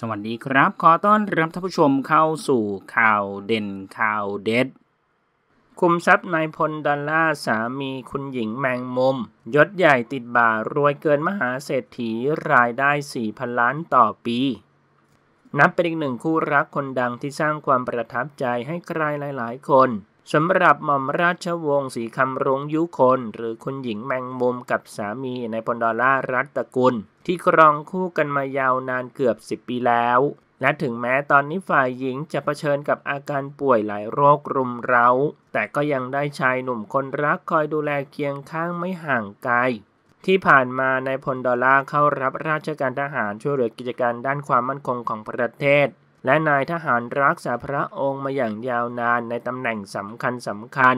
สวัสดีครับ ขอต้อนรับท่านผู้ชมเข้าสู่ข่าวเด่นข่าวเด็ด คุมทรัพย์นายพลดอลลาร์สามีคุณหญิงแมงมุมยศใหญ่ติดบ่ารวยเกินมหาเศรษฐีรายได้ 4,000 ล้านต่อปี นับเป็นอีกหนึ่งคู่รักคนดังที่สร้างความประทับใจให้ใครหลาย ๆ คนสำหรับหม่อมราชวงศ์สีคำรงยุคนหรือคุณหญิงแมงมุมกับสามีในพลดอลลารัตตะกุลที่ครองคู่กันมายาวนานเกือบ10 ปีแล้วและถึงแม้ตอนนี้ฝ่ายหญิงจะะเผชิญกับอาการป่วยหลายโรครุมเรา้า แต่ก็ยังได้ชายหนุ่มคนรักคอยดูแลเคียงข้างไม่ห่างไกล ที่ผ่านมาในพลดอลลาเข้ารับราชการทหารช่วยเหลือกิจการด้านความมั่นคงของประเทศและนายทหารรักษาพระองค์มาอย่างยาวนานในตำแหน่งสำคัญสำคัญ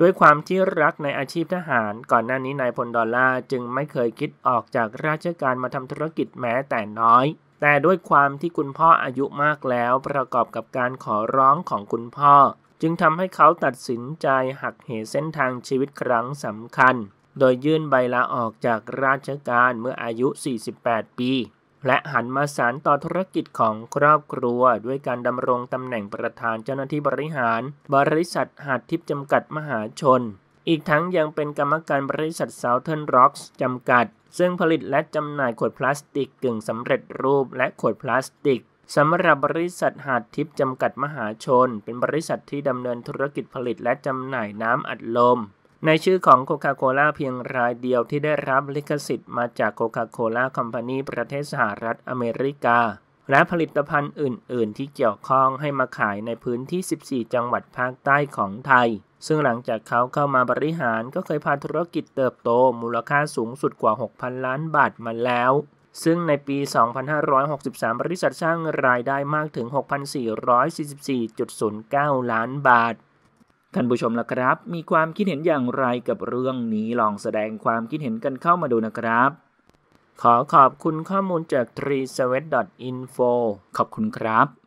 ด้วยความที่รักในอาชีพทหารก่อนหน้านี้นายพลดอลลาจึงไม่เคยคิดออกจากราชการมาทำธุรกิจแม้แต่น้อย แต่ด้วยความที่คุณพ่ออายุมากแล้วประกอบกับการขอร้องของคุณพ่อ จึงทำให้เขาตัดสินใจหักเหเส้นทางชีวิตครั้งสำคัญ โดยยื่นใบลาออกจากราชการเมื่ออายุ 48 ปีและหันมาสานต่อธุรกิจของครอบครัว ด้วยการดำรงตำแหน่งประธานเจ้าหน้าที่บริหาร บริษัทหาดทิพย์จำกัดมหาชน อีกทั้งยังเป็นกรรมการบริษัทาเทิร์นร็อกส์จำกัด ซึ่งผลิตและจำหน่ายขวดพลาสติกกึ่งสำเร็จรูปและขวดพลาสติกสำหรับบริษัทหาดทิพย์จำกัดมหาชน เป็นบริษัทที่ดำเนินธุรกิจผลิต และจำหน่ายน้ำอัดลมในชื่อของโคคาโคล่าเพียงรายเดียวที่ได้รับลิขสิทธิ์มาจากโคคาโคล่าคอมพานีประเทศสหรัฐอเมริกา และผลิตภัณฑ์อื่นๆ ที่เกี่ยวข้องให้มาขายในพื้นที่ 14 จังหวัดภาคใต้ของไทย ซึ่งหลังจากเขาเข้ามาบริหารก็เคยพาธุรกิจเติบโตมูลค่าสูงสุดกว่า 6,000 ล้านบาทมาแล้ว ซึ่งในปี 2563 บริษัทสร้างรายได้มากถึง 6,444.09 ล้านบาทท่านผู้ชมละครับ มีความคิดเห็นอย่างไรกับเรื่องนี้ลองแสดงความคิดเห็นกันเข้ามาดูนะครับ ขอขอบคุณข้อมูลจาก t r e e s w e t info ขอบคุณครับ